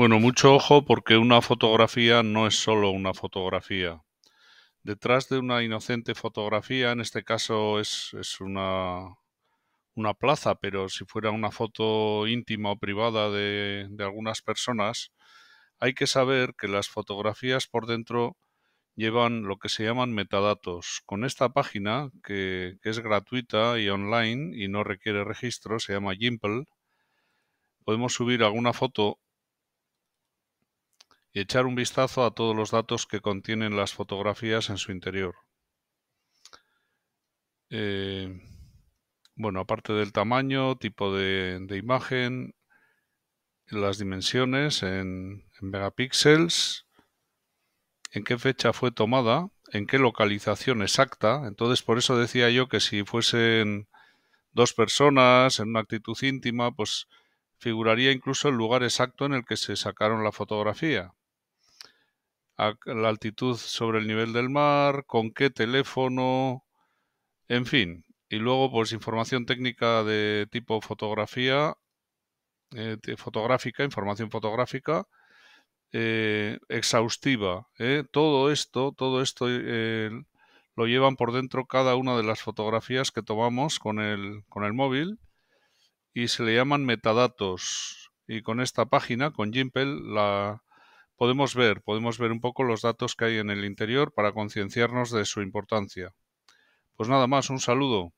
Bueno, mucho ojo porque una fotografía no es solo una fotografía. Detrás de una inocente fotografía, en este caso es, una, una plaza, pero si fuera una foto íntima o privada de, algunas personas, hay que saber que las fotografías por dentro llevan lo que se llaman metadatos. Con esta página, que, es gratuita y online y no requiere registro, se llama Gimple, podemos subir alguna foto y echar un vistazo a todos los datos que contienen las fotografías en su interior. Eh, bueno, aparte del tamaño, tipo de, imagen, las dimensiones en, en megapíxeles, en qué fecha fue tomada, en qué localización exacta. Entonces, por eso decía yo que si fuesen dos personas en una actitud íntima, pues figuraría incluso el lugar exacto en el que se sacaron la fotografía la altitud sobre el nivel del mar, con qué teléfono, en fin. Y luego, pues información técnica de tipo fotografía, eh, fotográfica, información fotográfica, eh, exhaustiva. ¿eh? Todo esto, todo esto lo llevan por dentro cada una de las fotografías que tomamos con el, con el móvil y se le llaman metadatos. Y con esta página, con Jimpel, la, podemos ver, podemos ver un poco los datos que hay en el interior para concienciarnos de su importancia. Pues nada más, un saludo.